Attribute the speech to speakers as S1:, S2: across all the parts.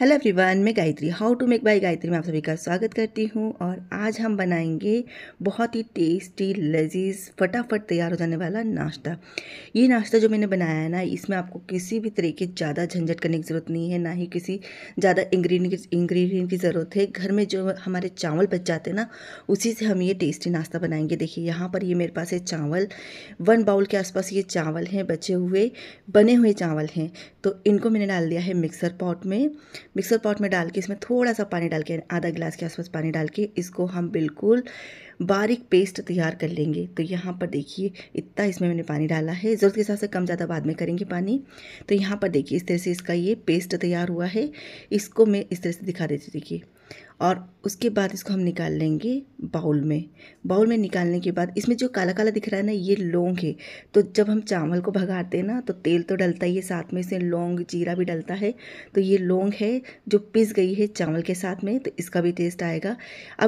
S1: hello everyone मैं Gayatri how to make by Gayatri में आप सभी का स्वागत करती हूँ और आज हम बनाएंगे बहुत ही टेस्टी लजीज फटाफट तैयार हो जाने वाला नाश्ता ये नाश्ता जो मैंने बनाया है ना इसमें आपको किसी भी तरह के ज़्यादा झंझट करने की ज़रूरत नहीं है ना ही किसी ज़्यादा इंग्रीडियंट इंग्रीडियंट की ज़रूरत है घर में जो हमारे चावल बच जाते हैं ना उसी से हम ये टेस्टी नाश्ता बनाएंगे देखिए यहाँ पर ये मेरे पास है चावल वन बाउल के आसपास ये चावल हैं बचे हुए बने हुए चावल हैं तो इनको मैंने डाल दिया है मिक्सर पॉट में मिक्सर पॉट में डाल के इसमें थोड़ा सा पानी डाल के आधा गिलास के आसपास पानी डाल के इसको हम बिल्कुल बारीक पेस्ट तैयार कर लेंगे तो यहाँ पर देखिए इतना इसमें मैंने पानी डाला है ज़रूरत के हिसाब से कम ज़्यादा बाद में करेंगे पानी तो यहाँ पर देखिए इस तरह से इसका ये पेस्ट तैयार हुआ है इसको मैं इस तरह से दिखा देती देखिए और उसके बाद इसको हम निकाल लेंगे बाउल में बाउल में निकालने के बाद इसमें जो काला काला दिख रहा है ना ये लौंग है तो जब हम चावल को भगाते हैं ना तो तेल तो डलता ही है साथ में इसमें लौंग जीरा भी डलता है तो ये लौंग है जो पिस गई है चावल के साथ में तो इसका भी टेस्ट आएगा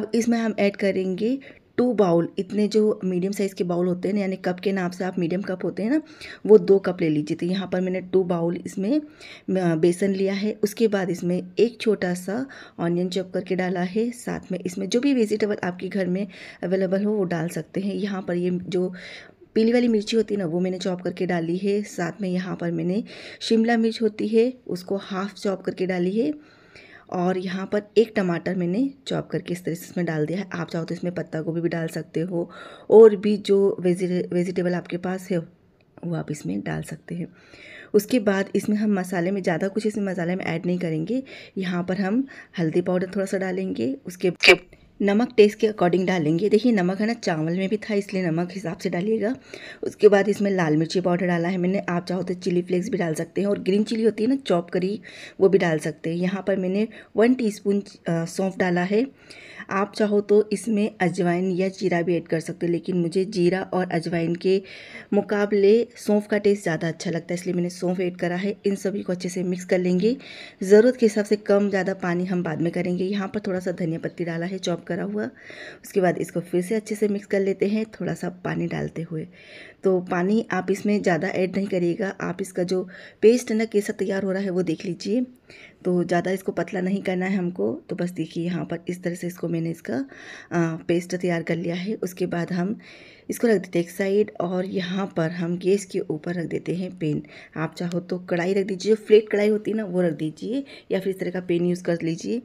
S1: अब इसमें हम ऐड करेंगे टू बाउल इतने जो मीडियम साइज़ के बाउल होते हैं यानी कप के नाम से आप मीडियम कप होते हैं ना वो दो कप ले लीजिए तो यहाँ पर मैंने टू बाउल इसमें बेसन लिया है उसके बाद इसमें एक छोटा सा ऑनियन चॉप करके डाला है साथ में इसमें जो भी वेजिटेबल आपके घर में अवेलेबल हो वो डाल सकते हैं यहाँ पर ये जो पीली वाली मिर्ची होती है ना वो मैंने चॉप करके डाली है साथ में यहाँ पर मैंने शिमला मिर्च होती है उसको हाफ़ चॉप करके डाली है और यहाँ पर एक टमाटर मैंने चॉप करके इस तरह से इसमें डाल दिया है आप चाहो तो इसमें पत्ता गोभी भी डाल सकते हो और भी जो वेजिटे वेजिटेबल आपके पास है वो आप इसमें डाल सकते हैं उसके बाद इसमें हम मसाले में ज़्यादा कुछ इसमें मसाले में ऐड नहीं करेंगे यहाँ पर हम हल्दी पाउडर थोड़ा सा डालेंगे उसके नमक टेस्ट के अकॉर्डिंग डालेंगे देखिए नमक है ना चावल में भी था इसलिए नमक हिसाब से डालिएगा उसके बाद इसमें लाल मिर्ची पाउडर डाला है मैंने आप चाहो तो चिली फ्लेक्स भी डाल सकते हैं और ग्रीन चिली होती है ना चॉप करी वो भी डाल सकते हैं यहाँ पर मैंने वन टीस्पून सौंफ डाला है आप चाहो तो इसमें अजवाइन या जीरा भी ऐड कर सकते हैं लेकिन मुझे जीरा और अजवाइन के मुकाबले सौंफ का टेस्ट ज़्यादा अच्छा लगता है इसलिए मैंने सौंफ ऐड करा है इन सभी को अच्छे से मिक्स कर लेंगे ज़रूरत के हिसाब से कम ज़्यादा पानी हम बाद में करेंगे यहाँ पर थोड़ा सा धनिया पत्ती डाला है चॉप करा हुआ उसके बाद इसको फिर से अच्छे से मिक्स कर लेते हैं थोड़ा सा पानी डालते हुए तो पानी आप इसमें ज़्यादा ऐड नहीं करिएगा आप इसका जो पेस्ट है ना कैसा तैयार हो रहा है वो देख लीजिए तो ज़्यादा इसको पतला नहीं करना है हमको तो बस देखिए यहाँ पर इस तरह से इसको मैंने इसका पेस्ट तैयार कर लिया है उसके बाद हम इसको रख देते हैं एक साइड और यहाँ पर हम गैस के ऊपर रख देते हैं पेन आप चाहो तो कढ़ाई रख दीजिए फ्लेट कढ़ाई होती है ना वो रख दीजिए या फिर इस तरह का पेन यूज़ कर लीजिए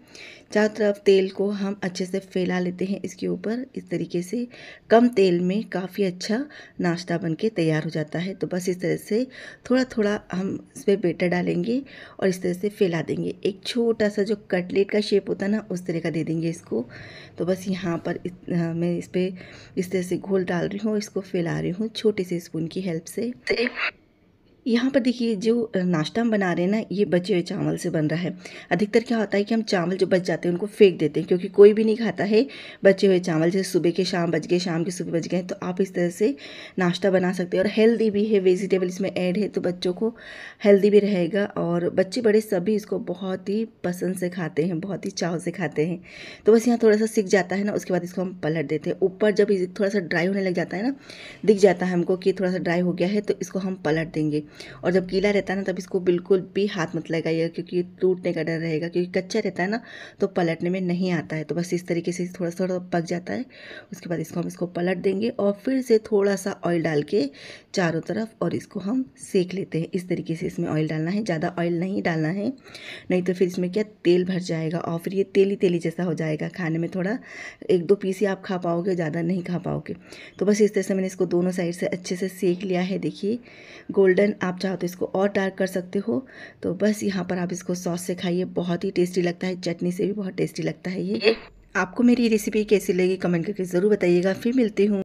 S1: चारों तरफ तेल को हम अच्छे से फैला लेते हैं इसके ऊपर इस तरीके से कम तेल में काफ़ी अच्छा नाश्ता बन के तैयार हो जाता है तो बस इस तरह से थोड़ा थोड़ा हम इस पर बेटर डालेंगे और इस तरह से फैला देंगे देंगे एक छोटा सा जो कटलेट का शेप होता है ना उस तरह का दे देंगे इसको तो बस यहाँ पर इस, आ, मैं इस पर इस तरह से घोल डाल रही हूँ इसको फैला रही हूँ छोटे से स्पून की हेल्प से यहाँ पर देखिए जो नाश्ता हम बना रहे हैं ना ये बचे हुए चावल से बन रहा है अधिकतर क्या होता है कि हम चावल जो बच जाते हैं उनको फेंक देते हैं क्योंकि कोई भी नहीं खाता है बचे हुए चावल जैसे सुबह के शाम बच गए शाम के सुबह बच गए तो आप इस तरह से नाश्ता बना सकते हैं और हेल्दी भी है वेजिटेबल इसमें ऐड है तो बच्चों को हेल्दी भी रहेगा और बच्चे बड़े सभी इसको बहुत ही पसंद से खाते हैं बहुत ही चाव से खाते हैं तो बस यहाँ थोड़ा सा सीख जाता है ना उसके बाद इसको हम पलट देते हैं ऊपर जब थोड़ा सा ड्राई होने लग जाता है ना दिख जाता है हमको कि थोड़ा सा ड्राई हो गया है तो इसको हम पलट देंगे और जब गीला रहता है ना तब इसको बिल्कुल भी हाथ मत लगाइए क्योंकि टूटने का डर रहेगा क्योंकि कच्चा रहता है ना तो पलटने में नहीं आता है तो बस इस तरीके से थोड़ा सा थोड़ा पक जाता है उसके बाद इसको हम इसको पलट देंगे और फिर से थोड़ा सा ऑयल डाल के चारों तरफ और इसको हम सेक लेते हैं इस तरीके से इसमें ऑयल डालना है ज़्यादा ऑयल नहीं डालना है नहीं तो फिर इसमें क्या तेल भर जाएगा और फिर ये तेली तेली जैसा हो जाएगा खाने में थोड़ा एक दो पीस ही आप खा पाओगे ज़्यादा नहीं खा पाओगे तो बस इस तरह से मैंने इसको दोनों साइड से अच्छे से सेक लिया है देखिए गोल्डन आप चाहो तो इसको और डार्क कर सकते हो तो बस यहाँ पर आप इसको सॉस से खाइए बहुत ही टेस्टी लगता है चटनी से भी बहुत टेस्टी लगता है ये आपको मेरी रेसिपी कैसी लगी कमेंट करके ज़रूर बताइएगा फिर मिलती हूँ